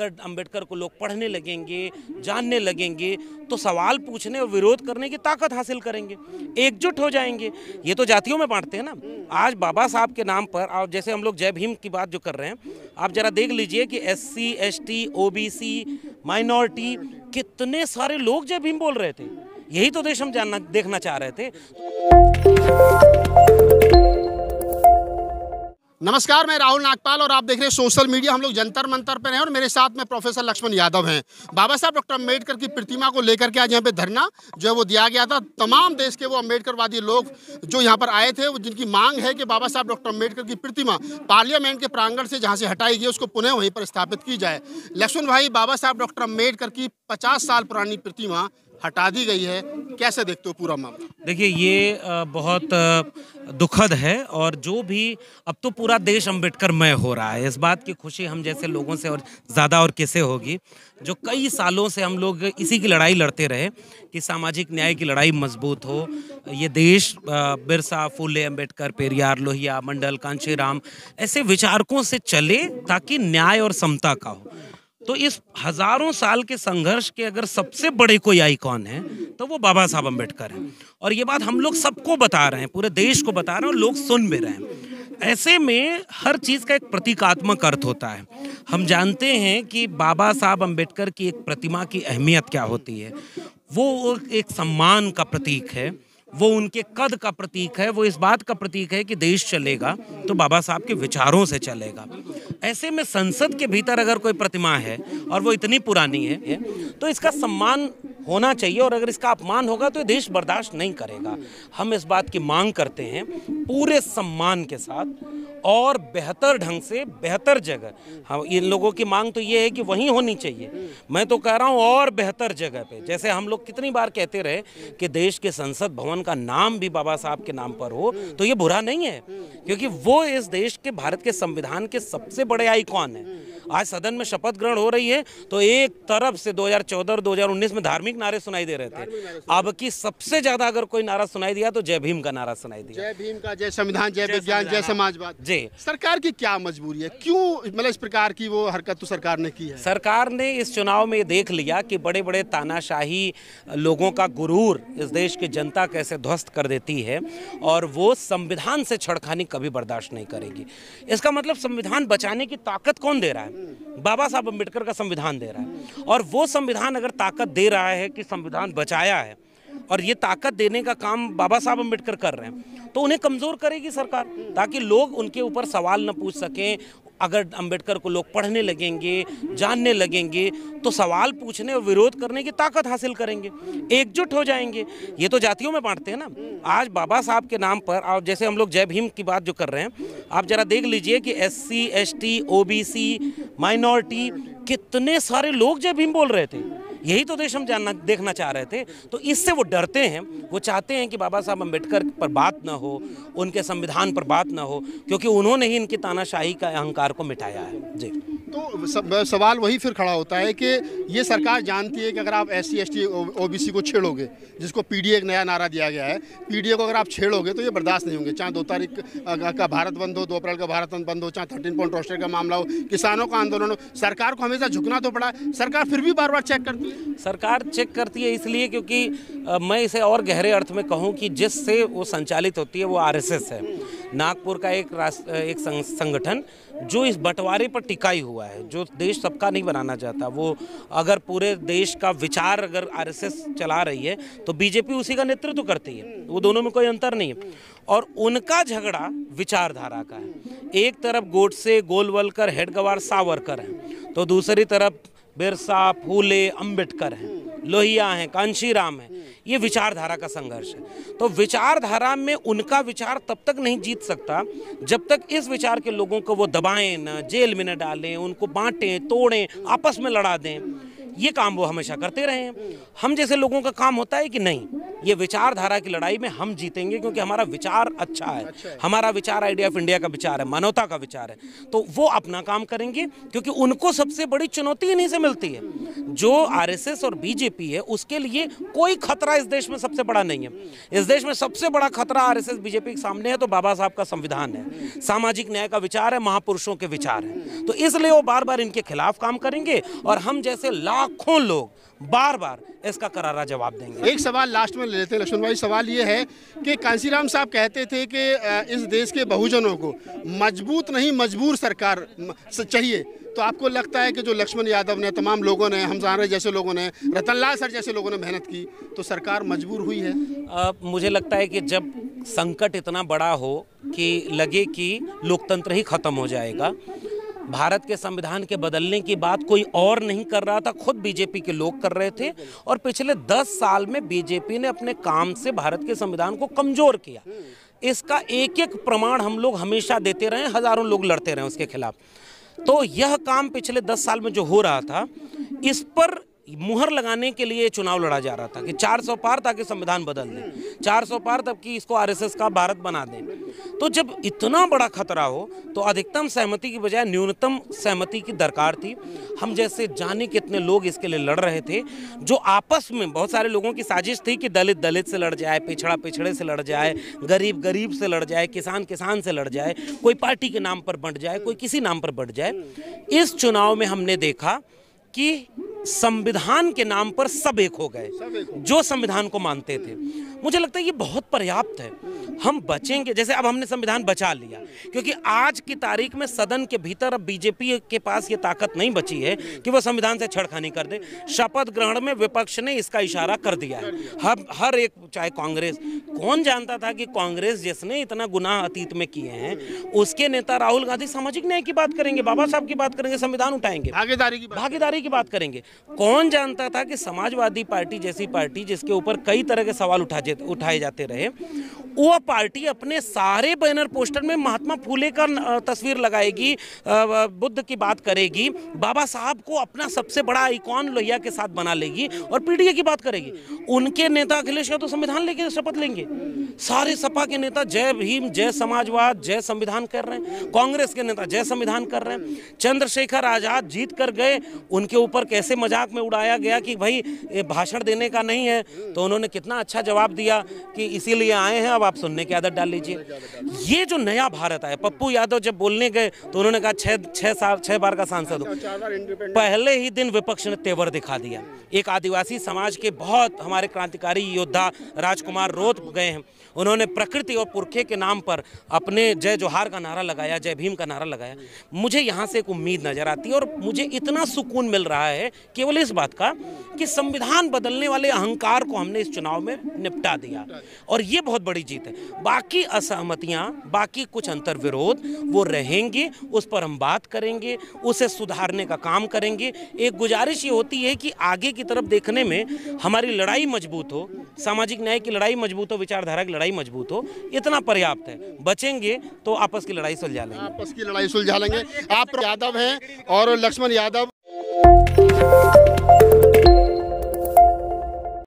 अगर अंबेडकर को लोग पढ़ने लगेंगे जानने लगेंगे तो सवाल पूछने और विरोध करने की ताकत हासिल करेंगे एकजुट हो जाएंगे ये तो जातियों में बांटते हैं ना आज बाबा साहब के नाम पर आप जैसे हम लोग जय भीम की बात जो कर रहे हैं आप जरा देख लीजिए कि S C S T O B C minority कितने सारे लोग जय भीम बोल रहे थे यही तो देश हम जानना देखना चाह रहे थे नमस्कार मैं राहुल नागपाल और आप देख रहे हैं सोशल मीडिया हम लोग जंतर मंतर पर हैं और मेरे साथ में प्रोफेसर लक्ष्मण यादव हैं बाबा साहब डॉक्टर अम्बेडकर की प्रतिमा को लेकर के आज यहाँ पे धरना जो है वो दिया गया था तमाम देश के वो अम्बेडकरवादी लोग जो यहाँ पर आए थे वो जिनकी मांग है कि बाबा साहब डॉक्टर अम्बेडकर की प्रतिमा पार्लियामेंट के प्रांगण से जहाँ से हटाई गई उसको पुनः वहीं पर स्थापित की जाए लक्ष्मण भाई बाबा साहब डॉक्टर अम्बेडकर की पचास साल पुरानी प्रतिमा हटा दी गई है कैसे देखते हो पूरा मामला देखिए ये बहुत दुखद है और जो भी अब तो पूरा देश अम्बेडकर मय हो रहा है इस बात की खुशी हम जैसे लोगों से और ज़्यादा और कैसे होगी जो कई सालों से हम लोग इसी की लड़ाई लड़ते रहे कि सामाजिक न्याय की लड़ाई मजबूत हो ये देश बिरसा फूले अम्बेडकर पेरियार लोहिया मंडल कांशीराम ऐसे विचारकों से चले ताकि न्याय और समता का हो तो इस हजारों साल के संघर्ष के अगर सबसे बड़े कोई आइकॉन है तो वो बाबा साहब अम्बेडकर हैं और ये बात हम लोग सबको बता रहे हैं पूरे देश को बता रहे हैं और लोग सुन भी रहे हैं ऐसे में हर चीज़ का एक प्रतीकात्मक अर्थ होता है हम जानते हैं कि बाबा साहब अम्बेडकर की एक प्रतिमा की अहमियत क्या होती है वो एक सम्मान का प्रतीक है वो उनके कद का प्रतीक है वो इस बात का प्रतीक है कि देश चलेगा तो बाबा साहब के विचारों से चलेगा ऐसे में संसद के भीतर अगर कोई प्रतिमा है और वो इतनी पुरानी है तो इसका सम्मान होना चाहिए और अगर इसका अपमान होगा तो देश बर्दाश्त नहीं करेगा हम इस बात की मांग करते हैं पूरे सम्मान के साथ और बेहतर ढंग से बेहतर जगह हम हाँ, इन लोगों की मांग तो ये है कि वहीं होनी चाहिए मैं तो कह रहा हूँ और बेहतर जगह पे जैसे हम लोग कितनी बार कहते रहे कि देश के संसद भवन का नाम भी बाबा साहब के नाम पर हो तो ये बुरा नहीं है क्योंकि वो इस देश के भारत के संविधान के सबसे बड़े आईकॉन है आज सदन में शपथ ग्रहण हो रही है तो एक तरफ से 2014 2019 में धार्मिक नारे सुनाई दे रहे थे अब की सबसे ज्यादा अगर कोई नारा सुनाई दिया तो जय भीम का नारा सुनाई दिया जय भीम का जय संविधान जय विज्ञान जय समाजवाद जी सरकार की क्या मजबूरी है क्यों मतलब इस प्रकार की वो हरकत तो सरकार ने की है सरकार ने इस चुनाव में देख लिया की बड़े बड़े तानाशाही लोगों का गुरूर इस देश की जनता कैसे ध्वस्त कर देती है और वो संविधान से छड़खानी कभी बर्दाश्त नहीं करेगी इसका मतलब संविधान बचाने की ताकत कौन दे रहा है बाबा साहब अम्बेडकर का संविधान दे रहा है और वो संविधान अगर ताकत दे रहा है कि संविधान बचाया है और ये ताकत देने का काम बाबा साहब अम्बेडकर कर रहे हैं तो उन्हें कमज़ोर करेगी सरकार ताकि लोग उनके ऊपर सवाल न पूछ सकें अगर अंबेडकर को लोग पढ़ने लगेंगे जानने लगेंगे तो सवाल पूछने और विरोध करने की ताकत हासिल करेंगे एकजुट हो जाएंगे ये तो जातियों में बांटते हैं ना आज बाबा साहब के नाम पर आप जैसे हम लोग जय भीम की बात जो कर रहे हैं आप जरा देख लीजिए कि S C S T minority कितने सारे लोग जय भीम बोल रहे थे यही तो देश हम जानना देखना चाह रहे थे तो इससे वो डरते हैं वो चाहते हैं कि बाबा साहब अम्बेडकर पर बात ना हो उनके संविधान पर बात ना हो क्योंकि उन्होंने ही इनकी तानाशाही का अहंकार को मिटाया है जी तो सब, सवाल वही फिर खड़ा होता है कि ये सरकार जानती है कि अगर आप S C S T O B C को छेड़ोगे जिसको पी डी एक नया नारा दिया गया है पी डी को अगर आप छेड़ोगे तो ये बर्दाश्त नहीं होंगे चाहे दो तारीख का भारत बंद हो दो अप्रैल का भारत बंद हो चाहे थर्टीन पॉइंट रोस्टर का मामला हो किसानों का आंदोलन हो सरकार को हमेशा झुकना तो पड़ा सरकार फिर भी बार बार चेक करती है सरकार चेक करती है इसलिए क्योंकि मैं इसे और गहरे अर्थ में कहूँ कि जिससे वो संचालित होती है वो आरएसएस है नागपुर का एक एक संगठन जो इस बंटवारे पर टिकाई हुआ है जो देश सबका नहीं बनाना चाहता वो अगर पूरे देश का विचार अगर आरएसएस चला रही है तो बीजेपी उसी का नेतृत्व करती है वो दोनों में कोई अंतर नहीं है और उनका झगड़ा विचारधारा का है एक तरफ गोडसे गोलवलकर हेडगवार सावरकर हैं तो दूसरी तरफ बिरसा फूले अंबेडकर हैं लोहिया हैं कांशीराम हैं ये विचारधारा का संघर्ष है तो विचारधारा में उनका विचार तब तक नहीं जीत सकता जब तक इस विचार के लोगों को वो दबाएं न जेल में न डालें उनको बांटें तोड़ें आपस में लड़ा दें ये काम वो हमेशा करते रहे हैं हम जैसे लोगों का काम होता है कि नहीं ये विचारधारा की लड़ाई में हम जीतेंगे क्योंकि हमारा विचार अच्छा, अच्छा है, हमारा विचार आइडिया ऑफ इंडिया का विचार है मानवता का विचार है तो वो अपना काम करेंगे क्योंकि उनको सबसे बड़ी चुनौती इन्हीं से मिलती है जो आरएसएस और बीजेपी है उसके लिए कोई खतरा इस देश में सबसे बड़ा नहीं है इस देश में सबसे बड़ा खतरा आरएसएस बीजेपी के सामने है तो बाबा साहब का संविधान है सामाजिक न्याय का विचार है महापुरुषों के विचार है तो इसलिए वो बार बार इनके खिलाफ काम करेंगे और हम जैसे लाखों लोग बार बार इसका करारा जवाब देंगे एक सवाल लास्ट में ले लेते हैं लक्ष्मण भाई सवाल ये है कि कांसीराम साहब कहते थे कि इस देश के बहुजनों को मजबूत नहीं मजबूर सरकार चाहिए तो आपको लगता है कि जो लक्ष्मण यादव ने तमाम लोगों ने हमसारे जैसे लोगों ने रतनलाल सर जैसे लोगों ने मेहनत की तो सरकार मजबूर हुई है आ, मुझे लगता है कि जब संकट इतना बड़ा हो कि लगे कि लोकतंत्र ही खत्म हो जाएगा भारत के संविधान के बदलने की बात कोई और नहीं कर रहा था खुद बीजेपी के लोग कर रहे थे और पिछले दस साल में बीजेपी ने अपने काम से भारत के संविधान को कमज़ोर किया इसका एक एक प्रमाण हम लोग हमेशा देते रहे हज़ारों लोग लड़ते रहे उसके खिलाफ तो यह काम पिछले दस साल में जो हो रहा था इस पर मुहर लगाने के लिए चुनाव लड़ा जा रहा था कि 400 पार ताकि संविधान बदल दें 400 पार तब कि इसको आरएसएस का भारत बना दें तो जब इतना बड़ा खतरा हो तो अधिकतम सहमति की बजाय न्यूनतम सहमति की दरकार थी हम जैसे जाने कितने लोग इसके लिए लड़ रहे थे जो आपस में बहुत सारे लोगों की साजिश थी कि दलित दलित से लड़ जाए पिछड़ा पिछड़े से लड़ जाए गरीब गरीब से लड़ जाए किसान किसान से लड़ जाए कोई पार्टी के नाम पर बंट जाए कोई किसी नाम पर बंट जाए इस चुनाव में हमने देखा कि संविधान के नाम पर सब एक हो गए जो संविधान को मानते थे मुझे लगता है ये बहुत पर्याप्त है हम बचेंगे जैसे अब हमने संविधान बचा लिया क्योंकि आज की तारीख में सदन के भीतर अब बीजेपी के पास ये ताकत नहीं बची है कि वो संविधान से छड़खानी कर दे शपथ ग्रहण में विपक्ष ने इसका इशारा कर दिया है हर हर एक चाहे कांग्रेस कौन जानता था कि कांग्रेस जिसने इतना गुनाह अतीत में किए हैं उसके नेता राहुल गांधी सामाजिक न्याय की बात करेंगे बाबा साहब की बात करेंगे संविधान उठाएंगे भागीदारी की भागीदारी की बात करेंगे कौन जानता था कि समाजवादी पार्टी जैसी पार्टी जिसके ऊपर कई तरह के सवाल उठाए उठाए जाते रहे वो पार्टी अपने सारे बैनर पोस्टर में महात्मा फूले का तस्वीर लगाएगी बुद्ध की बात करेगी बाबा साहब को अपना सबसे बड़ा आइकॉन लोहिया के साथ बना लेगी और पीडीए की बात करेगी उनके नेता अखिलेश यादव तो संविधान लेके शपथ लेंगे सारे सपा के नेता जय भीम जय समाजवाद जय संविधान कर रहे हैं कांग्रेस के नेता जय संविधान कर रहे हैं चंद्रशेखर आज़ाद जीत कर गए उनके ऊपर कैसे मजाक में उड़ाया गया कि भाई ये भाषण देने का नहीं है तो उन्होंने कितना अच्छा जवाब दिया कि इसीलिए आए हैं अब आप सुनने की आदत डाल लीजिए ये जो नया भारत आया पप्पू यादव जब बोलने गए तो उन्होंने कहा छह छह साल छह बार का सांसद पहले ही दिन विपक्ष ने तेवर दिखा दिया एक आदिवासी समाज के बहुत हमारे क्रांतिकारी योद्धा राजकुमार रोत गए हैं उन्होंने प्रकृति और पुरखे के नाम पर अपने जय जोहार का नारा लगाया जय भीम का नारा लगाया मुझे यहाँ से एक उम्मीद नज़र आती है और मुझे इतना सुकून मिल रहा है केवल इस बात का कि संविधान बदलने वाले अहंकार को हमने इस चुनाव में निपटा दिया और ये बहुत बड़ी जीत है बाकी असहमतियाँ बाकी कुछ अंतर्विरोध वो रहेंगे उस पर हम बात करेंगे उसे सुधारने का काम करेंगे एक गुजारिश ये होती है कि आगे की तरफ देखने में हमारी लड़ाई मजबूत हो सामाजिक न्याय की लड़ाई मजबूत हो विचारधारा की लड़ाई लड़ाई मजबूत हो इतना पर्याप्त है बचेंगे तो आपस की लड़ाई सुलझा लेंगे आपस की लड़ाई सुलझा लेंगे आप यादव हैं और लक्ष्मण यादव